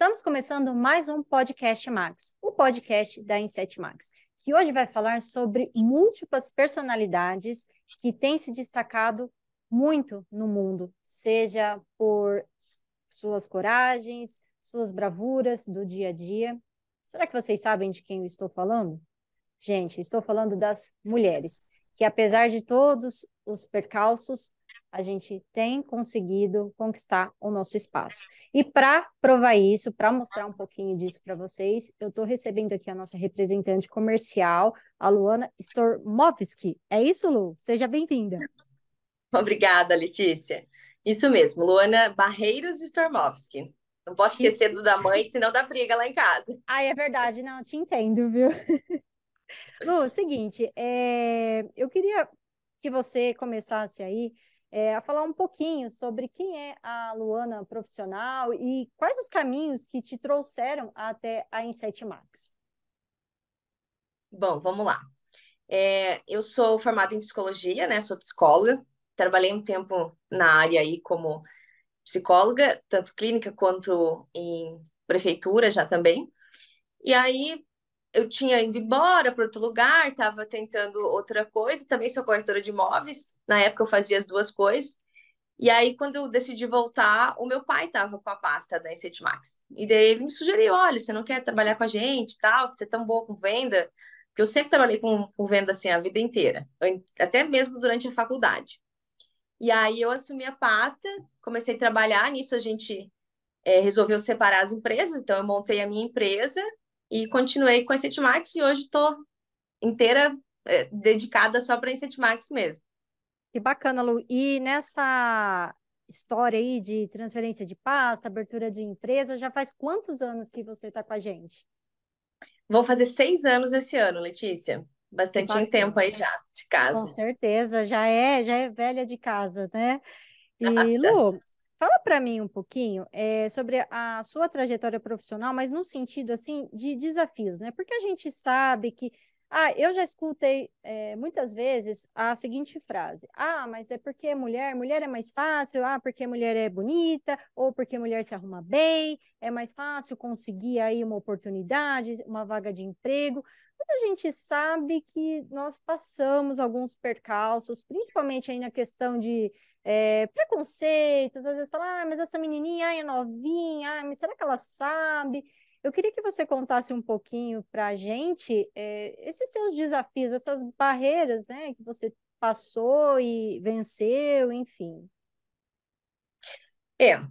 Estamos começando mais um podcast Max, o podcast da Inset Max, que hoje vai falar sobre múltiplas personalidades que têm se destacado muito no mundo, seja por suas coragens, suas bravuras do dia a dia. Será que vocês sabem de quem eu estou falando? Gente, estou falando das mulheres, que apesar de todos os percalços, a gente tem conseguido conquistar o nosso espaço. E para provar isso, para mostrar um pouquinho disso para vocês, eu estou recebendo aqui a nossa representante comercial, a Luana Stormovski. É isso, Lu? Seja bem-vinda. Obrigada, Letícia. Isso mesmo, Luana Barreiros Stormovski. Não posso esquecer do da mãe, senão dá briga lá em casa. Ah, é verdade, não, te entendo, viu? Lu, seguinte, é... eu queria que você começasse aí é, a falar um pouquinho sobre quem é a Luana profissional e quais os caminhos que te trouxeram até a Inset Max. Bom, vamos lá. É, eu sou formada em psicologia, né? Sou psicóloga. Trabalhei um tempo na área aí como psicóloga, tanto clínica quanto em prefeitura já também. E aí eu tinha ido embora para outro lugar, estava tentando outra coisa, também sou corretora de imóveis, na época eu fazia as duas coisas. E aí, quando eu decidi voltar, o meu pai estava com a pasta da Inset Max. E daí ele me sugeriu: olha, você não quer trabalhar com a gente tal, você é tão boa com venda? Porque eu sempre trabalhei com, com venda assim a vida inteira, até mesmo durante a faculdade. E aí eu assumi a pasta, comecei a trabalhar nisso, a gente é, resolveu separar as empresas, então eu montei a minha empresa e continuei com a Incentimax e hoje estou inteira é, dedicada só para a Incentimax mesmo. Que bacana, Lu. E nessa história aí de transferência de pasta, abertura de empresa, já faz quantos anos que você está com a gente? Vou fazer seis anos esse ano, Letícia. Bastante em tempo aí já, de casa. Com certeza, já é, já é velha de casa, né? E, já. Lu, Fala para mim um pouquinho é, sobre a sua trajetória profissional, mas no sentido assim de desafios, né? Porque a gente sabe que ah, eu já escutei é, muitas vezes a seguinte frase: Ah, mas é porque mulher, mulher é mais fácil, ah, porque mulher é bonita, ou porque mulher se arruma bem, é mais fácil conseguir aí uma oportunidade, uma vaga de emprego. Mas a gente sabe que nós passamos alguns percalços, principalmente aí na questão de é, preconceitos, às vezes falar, ah, mas essa menininha ai, é novinha, ai, mas será que ela sabe? Eu queria que você contasse um pouquinho para a gente é, esses seus desafios, essas barreiras né, que você passou e venceu, enfim. É,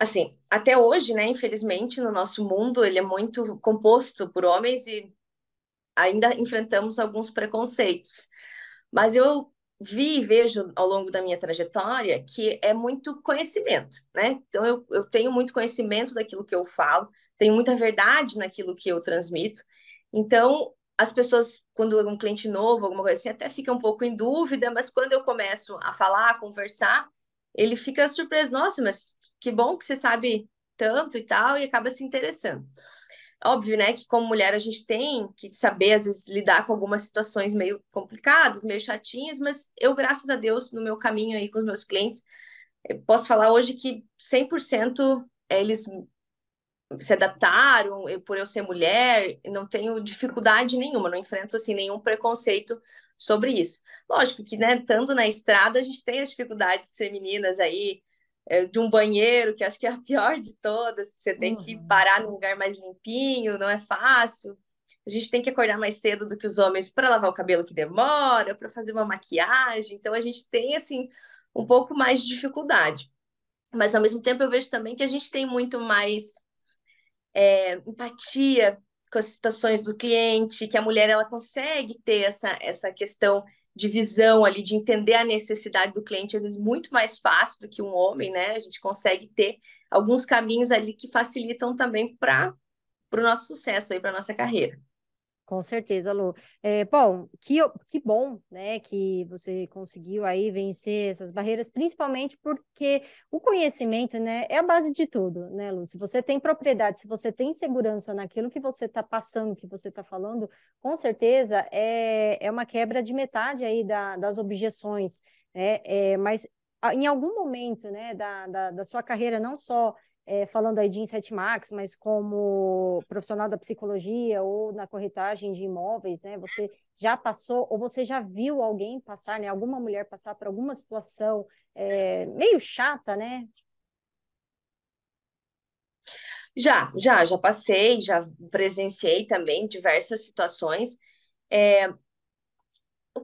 assim, até hoje, né, infelizmente, no nosso mundo, ele é muito composto por homens e ainda enfrentamos alguns preconceitos. Mas eu vi e vejo ao longo da minha trajetória que é muito conhecimento, né? Então, eu, eu tenho muito conhecimento daquilo que eu falo, tem muita verdade naquilo que eu transmito. Então, as pessoas, quando um cliente novo, alguma coisa assim, até fica um pouco em dúvida, mas quando eu começo a falar, a conversar, ele fica surpreso, nossa, mas que bom que você sabe tanto e tal, e acaba se interessando. Óbvio, né, que como mulher a gente tem que saber, às vezes, lidar com algumas situações meio complicadas, meio chatinhas, mas eu, graças a Deus, no meu caminho aí com os meus clientes, posso falar hoje que 100% eles se adaptaram, por eu ser mulher, não tenho dificuldade nenhuma, não enfrento assim nenhum preconceito sobre isso. Lógico que, né, estando na estrada, a gente tem as dificuldades femininas aí, eh, de um banheiro, que acho que é a pior de todas, você tem uhum. que parar num lugar mais limpinho, não é fácil. A gente tem que acordar mais cedo do que os homens para lavar o cabelo que demora, para fazer uma maquiagem. Então a gente tem assim um pouco mais de dificuldade. Mas ao mesmo tempo eu vejo também que a gente tem muito mais é, empatia com as situações do cliente, que a mulher ela consegue ter essa, essa questão de visão ali, de entender a necessidade do cliente, às vezes muito mais fácil do que um homem, né? A gente consegue ter alguns caminhos ali que facilitam também para o nosso sucesso aí, para a nossa carreira. Com certeza, Lu. É, bom, que, que bom, né, que você conseguiu aí vencer essas barreiras, principalmente porque o conhecimento, né, é a base de tudo, né, Lu? Se você tem propriedade, se você tem segurança naquilo que você está passando, que você está falando, com certeza é, é uma quebra de metade aí da, das objeções, né? É, mas em algum momento, né, da, da, da sua carreira, não só é, falando aí de Inset Max, mas como profissional da psicologia ou na corretagem de imóveis, né? Você já passou ou você já viu alguém passar, né? Alguma mulher passar por alguma situação é, meio chata, né? Já, já, já passei, já presenciei também diversas situações. É,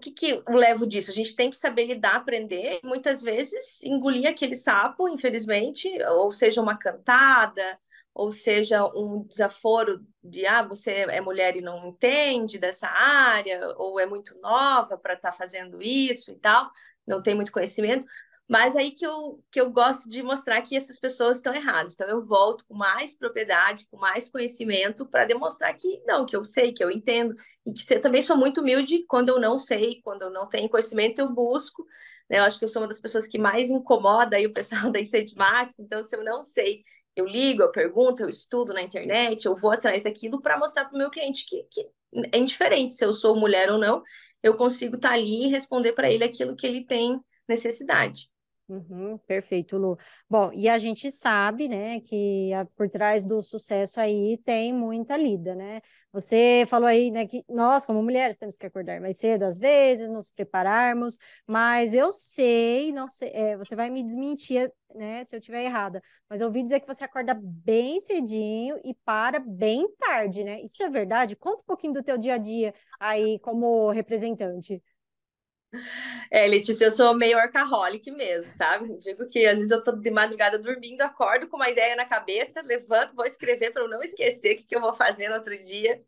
que, que eu levo disso? A gente tem que saber lidar, aprender, muitas vezes engolir aquele sapo, infelizmente, ou seja, uma cantada, ou seja, um desaforo de ah, você é mulher e não entende dessa área, ou é muito nova para estar tá fazendo isso e tal, não tem muito conhecimento. Mas aí que eu, que eu gosto de mostrar que essas pessoas estão erradas. Então, eu volto com mais propriedade, com mais conhecimento, para demonstrar que não, que eu sei, que eu entendo, e que eu também sou muito humilde quando eu não sei, quando eu não tenho conhecimento, eu busco. Né? Eu acho que eu sou uma das pessoas que mais incomoda aí o pessoal da Max. então, se eu não sei, eu ligo, eu pergunto, eu estudo na internet, eu vou atrás daquilo para mostrar para o meu cliente que, que é indiferente se eu sou mulher ou não, eu consigo estar tá ali e responder para ele aquilo que ele tem necessidade. Uhum, perfeito, Lu. Bom, e a gente sabe, né, que a, por trás do sucesso aí tem muita lida, né? Você falou aí, né, que nós, como mulheres, temos que acordar mais cedo às vezes, nos prepararmos, mas eu sei, não sei, é, você vai me desmentir, né, se eu estiver errada, mas eu ouvi dizer que você acorda bem cedinho e para bem tarde, né? Isso é verdade? Conta um pouquinho do teu dia a dia aí como representante. É, Letícia, eu sou meio workaholic mesmo, sabe? Digo que às vezes eu tô de madrugada dormindo, acordo com uma ideia na cabeça, levanto, vou escrever para eu não esquecer o que, que eu vou fazer no outro dia.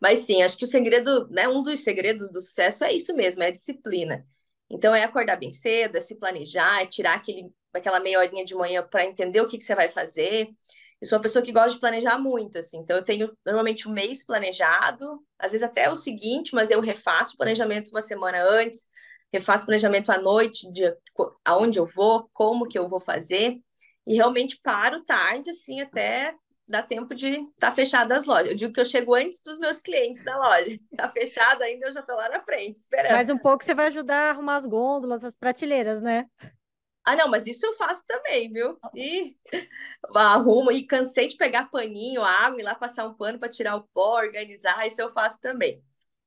Mas sim, acho que o segredo, né? Um dos segredos do sucesso é isso mesmo, é disciplina. Então é acordar bem cedo, é se planejar, é tirar aquele, aquela meia horinha de manhã para entender o que, que você vai fazer, eu sou uma pessoa que gosta de planejar muito, assim. Então, eu tenho normalmente um mês planejado, às vezes até o seguinte, mas eu refaço o planejamento uma semana antes, refaço o planejamento à noite, de aonde eu vou, como que eu vou fazer. E realmente paro tarde, assim, até dá tempo de estar tá fechada as lojas. Eu digo que eu chego antes dos meus clientes da loja. Tá fechado ainda, eu já estou lá na frente, esperando. Mais um pouco você vai ajudar a arrumar as gôndolas, as prateleiras, né? Ah, não, mas isso eu faço também, viu? E arrumo e cansei de pegar paninho, água e lá passar um pano para tirar o pó, organizar, isso eu faço também.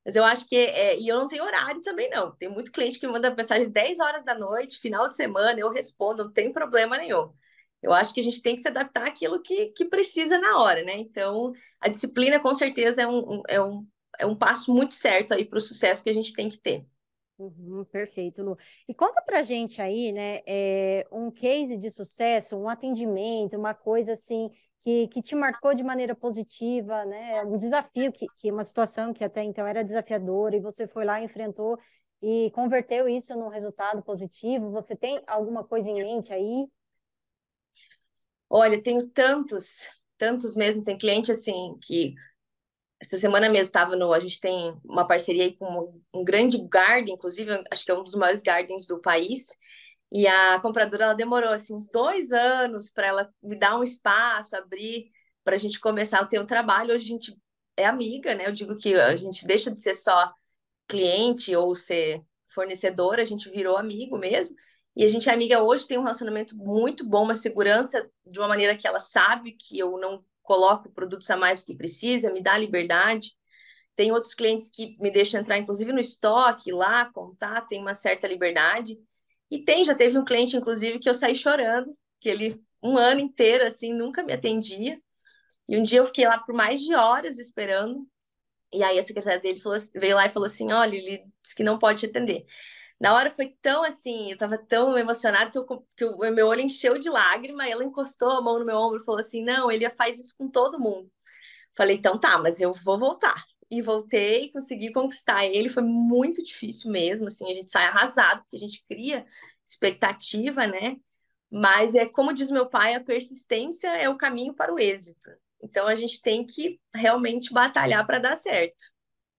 Mas eu acho que. É, é e eu não tenho horário também, não. Tem muito cliente que me manda mensagem 10 horas da noite, final de semana, eu respondo, não tem problema nenhum. Eu acho que a gente tem que se adaptar àquilo que, que precisa na hora, né? Então, a disciplina, com certeza, é um, é um, é um passo muito certo aí para o sucesso que a gente tem que ter. Uhum, perfeito, Lu. E conta pra gente aí, né, é, um case de sucesso, um atendimento, uma coisa assim que, que te marcou de maneira positiva, né? Um desafio, que, que uma situação que até então era desafiadora e você foi lá, enfrentou e converteu isso num resultado positivo. Você tem alguma coisa em mente aí? Olha, tenho tantos, tantos mesmo. Tem cliente assim que essa semana mesmo estava no. A gente tem uma parceria com um grande garden, inclusive, acho que é um dos maiores gardens do país. E a compradora ela demorou assim, uns dois anos para ela me dar um espaço, abrir, para a gente começar a ter um trabalho. Hoje a gente é amiga, né? Eu digo que a gente deixa de ser só cliente ou ser fornecedora, a gente virou amigo mesmo. E a gente é amiga hoje, tem um relacionamento muito bom, uma segurança de uma maneira que ela sabe que eu não coloco produtos a mais do que precisa, me dá liberdade. Tem outros clientes que me deixam entrar, inclusive, no estoque lá, contar, tem uma certa liberdade. E tem, já teve um cliente, inclusive, que eu saí chorando, que ele um ano inteiro, assim, nunca me atendia. E um dia eu fiquei lá por mais de horas esperando. E aí a secretária dele falou, veio lá e falou assim: olha, ele disse que não pode te atender. Na hora foi tão assim, eu tava tão emocionada que, eu, que o meu olho encheu de lágrima. ela encostou a mão no meu ombro e falou assim: Não, ele faz isso com todo mundo. Falei: Então tá, mas eu vou voltar. E voltei, consegui conquistar ele. Foi muito difícil mesmo. Assim, a gente sai arrasado, porque a gente cria expectativa, né? Mas é como diz meu pai: a persistência é o caminho para o êxito. Então a gente tem que realmente batalhar para dar certo.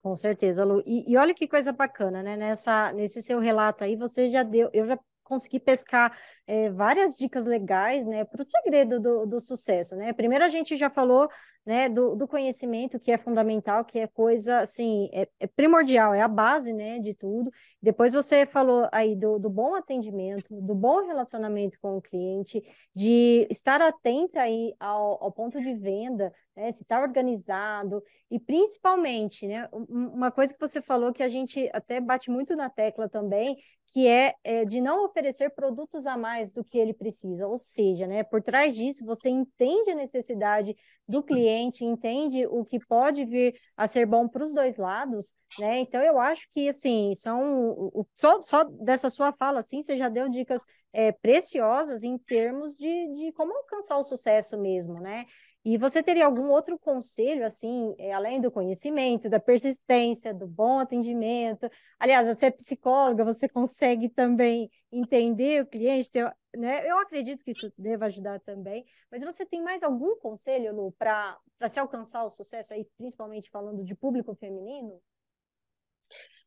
Com certeza, Lu. E, e olha que coisa bacana, né? Nessa, nesse seu relato aí, você já deu, eu já consegui pescar é, várias dicas legais, né, para o segredo do, do, sucesso, né? Primeiro a gente já falou né, do, do, conhecimento que é fundamental, que é coisa assim, é, é, primordial, é a base né, de tudo. Depois você falou aí do, do, bom atendimento, do bom relacionamento com o cliente, de estar atenta aí ao, ao ponto de venda, né, se está organizado, e principalmente, né, uma coisa que você falou que a gente até bate muito na tecla também, que é, é de não oferecer produtos a mais do que ele precisa. Ou seja, né, por trás disso, você entende a necessidade do cliente cliente, entende o que pode vir a ser bom para os dois lados, né? Então eu acho que assim são só, só dessa sua fala assim você já deu dicas é, preciosas em termos de, de como alcançar o sucesso mesmo, né? E você teria algum outro conselho, assim, é, além do conhecimento, da persistência, do bom atendimento? Aliás, você é psicóloga, você consegue também entender o cliente, ter né? Eu acredito que isso deva ajudar também. Mas você tem mais algum conselho, Lu, para se alcançar o sucesso aí, principalmente falando de público feminino?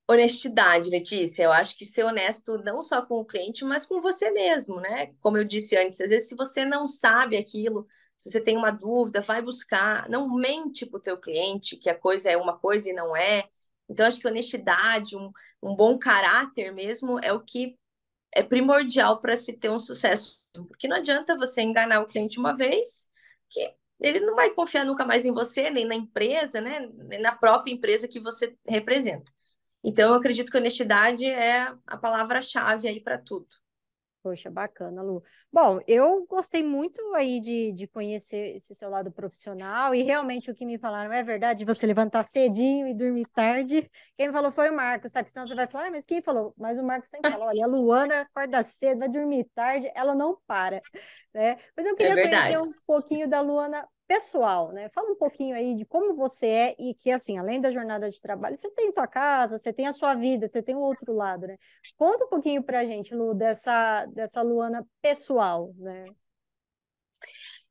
Honestidade, Letícia. Eu acho que ser honesto não só com o cliente, mas com você mesmo, né? Como eu disse antes, às vezes se você não sabe aquilo, se você tem uma dúvida, vai buscar. Não mente para o teu cliente que a coisa é uma coisa e não é. Então, acho que honestidade, um, um bom caráter mesmo é o que é primordial para se ter um sucesso. Porque não adianta você enganar o cliente uma vez, que ele não vai confiar nunca mais em você, nem na empresa, né? nem na própria empresa que você representa. Então, eu acredito que honestidade é a palavra-chave aí para tudo. Poxa, bacana, Lu. Bom, eu gostei muito aí de, de conhecer esse seu lado profissional e realmente o que me falaram é verdade, você levantar cedinho e dormir tarde. Quem me falou foi o Marcos, tá? Que senão você vai falar, ah, mas quem falou? Mas o Marcos sempre falou, olha, a Luana acorda cedo, vai dormir tarde, ela não para, né? Mas eu é queria é conhecer um pouquinho da Luana pessoal, né? Fala um pouquinho aí de como você é e que, assim, além da jornada de trabalho, você tem tua casa, você tem a sua vida, você tem o outro lado, né? Conta um pouquinho pra gente, Lu, dessa, dessa Luana pessoal, né?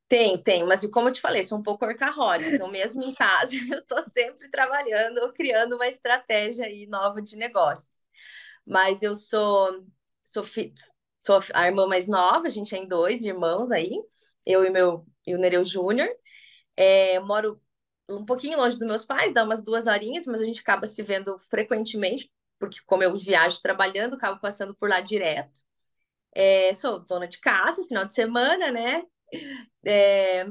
Tem, tem, mas como eu te falei, sou um pouco orcaholic, então mesmo em casa eu estou sempre trabalhando ou criando uma estratégia aí nova de negócios. Mas eu sou, sou fit, sou a irmã mais nova, a gente tem é em dois irmãos aí, eu e meu e o Nereu Júnior. É, moro um pouquinho longe dos meus pais, dá umas duas horinhas, mas a gente acaba se vendo frequentemente, porque como eu viajo trabalhando, acabo passando por lá direto. É, sou dona de casa, final de semana, né? É,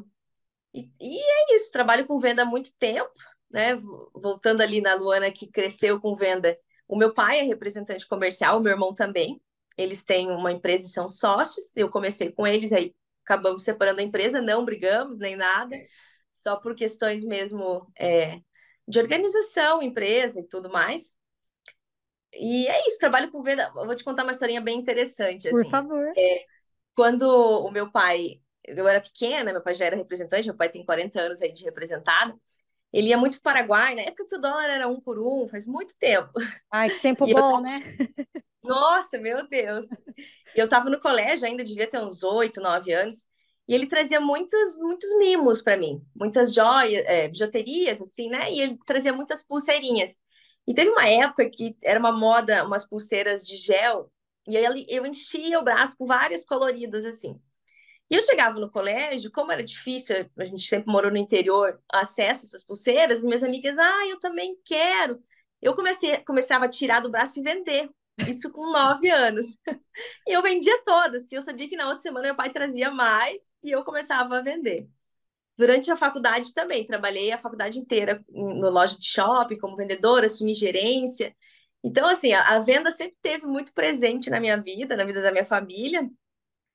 e, e, é isso, trabalho com venda há muito tempo, né? Voltando ali na Luana que cresceu com venda. O meu pai é representante comercial, o meu irmão também. Eles têm uma empresa e são sócios. Eu comecei com eles, aí acabamos separando a empresa, não brigamos nem nada, é. só por questões mesmo é, de organização, empresa e tudo mais. E é isso, trabalho com venda. Eu vou te contar uma historinha bem interessante. Por assim. favor. É, quando o meu pai, eu era pequena, meu pai já era representante, meu pai tem 40 anos aí de representado. Ele ia muito para o Paraguai, na época que o dólar era um por um, faz muito tempo. Ai, que tempo e bom, eu... né? Nossa, meu Deus! Eu estava no colégio ainda, devia ter uns oito, nove anos, e ele trazia muitos, muitos mimos para mim, muitas joias, é, bijuterias, assim, né? E ele trazia muitas pulseirinhas. E teve uma época que era uma moda umas pulseiras de gel, e aí eu enchia o braço com várias coloridas, assim. E eu chegava no colégio, como era difícil, a gente sempre morou no interior, acesso a essas pulseiras, e minhas amigas, ah, eu também quero. Eu comecei, começava a tirar do braço e vender. Isso com nove anos. E eu vendia todas, porque eu sabia que na outra semana meu pai trazia mais e eu começava a vender. Durante a faculdade também, trabalhei a faculdade inteira no loja de shopping, como vendedora, assumi gerência. Então, assim, a, a venda sempre teve muito presente na minha vida, na vida da minha família.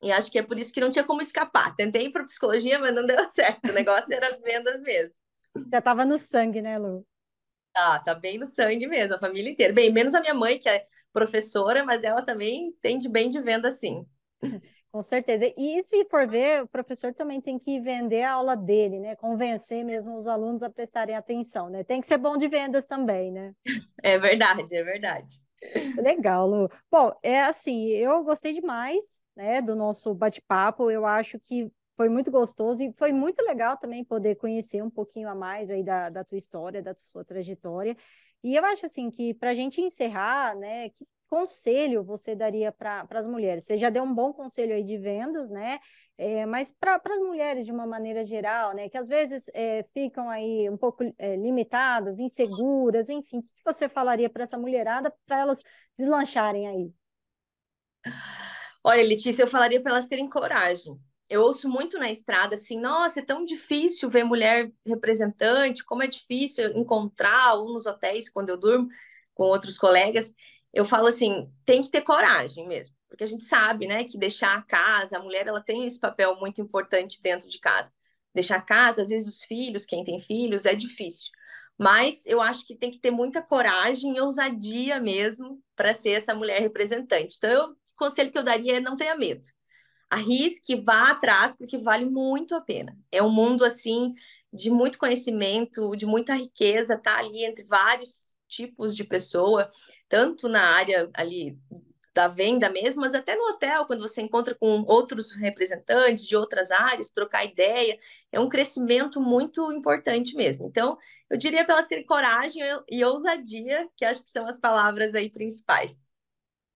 E acho que é por isso que não tinha como escapar. Tentei ir para psicologia, mas não deu certo. O negócio era as vendas mesmo. Já estava no sangue, né, Lu? Ah, tá bem no sangue mesmo, a família inteira. Bem, menos a minha mãe, que é professora, mas ela também entende bem de venda, sim. Com certeza. E se for ver, o professor também tem que vender a aula dele, né? Convencer mesmo os alunos a prestarem atenção, né? Tem que ser bom de vendas também, né? É verdade, é verdade. Legal, Lu. Bom, é assim, eu gostei demais, né, do nosso bate-papo. Eu acho que foi muito gostoso e foi muito legal também poder conhecer um pouquinho a mais aí da, da tua história, da tua trajetória. E eu acho assim que para a gente encerrar, né, que conselho você daria para as mulheres? Você já deu um bom conselho aí de vendas, né? É, mas para as mulheres de uma maneira geral, né, que às vezes é, ficam aí um pouco é, limitadas, inseguras, enfim, o que você falaria para essa mulherada para elas deslancharem aí? Olha, Letícia, eu falaria para elas terem coragem. Eu ouço muito na estrada assim, nossa, é tão difícil ver mulher representante, como é difícil encontrar um nos hotéis quando eu durmo com outros colegas eu falo assim, tem que ter coragem mesmo, porque a gente sabe, né, que deixar a casa, a mulher ela tem esse papel muito importante dentro de casa. Deixar a casa, às vezes os filhos, quem tem filhos, é difícil. Mas eu acho que tem que ter muita coragem e ousadia mesmo para ser essa mulher representante. Então, eu, o conselho que eu daria é não tenha medo. Arrisque, vá atrás, porque vale muito a pena. É um mundo assim de muito conhecimento, de muita riqueza, tá ali entre vários tipos de pessoa tanto na área ali da venda mesmo, mas até no hotel, quando você encontra com outros representantes de outras áreas, trocar ideia, é um crescimento muito importante mesmo. Então, eu diria para elas terem coragem e ousadia, que acho que são as palavras aí principais.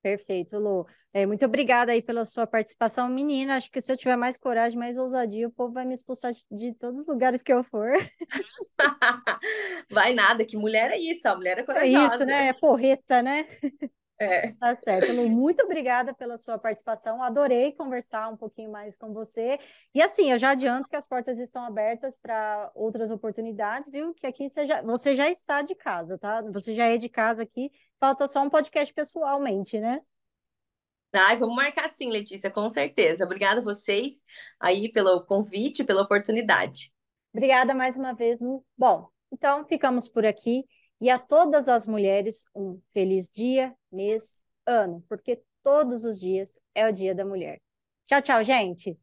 Perfeito, Lu. É, muito obrigada aí pela sua participação, menina. Acho que se eu tiver mais coragem, mais ousadia, o povo vai me expulsar de todos os lugares que eu for. vai nada, que mulher é isso, a mulher é corajosa. É isso, né? É porreta, né? É. Tá certo, Lu. Muito obrigada pela sua participação. Adorei conversar um pouquinho mais com você. E assim, eu já adianto que as portas estão abertas para outras oportunidades, viu? Que aqui você já, você já está de casa, tá? Você já é de casa aqui. Falta só um podcast pessoalmente, né? Ai, vamos marcar sim, Letícia, com certeza. Obrigada a vocês aí pelo convite, pela oportunidade. Obrigada mais uma vez. Bom, então ficamos por aqui. E a todas as mulheres, um feliz dia, mês, ano, porque todos os dias é o Dia da Mulher. Tchau, tchau, gente!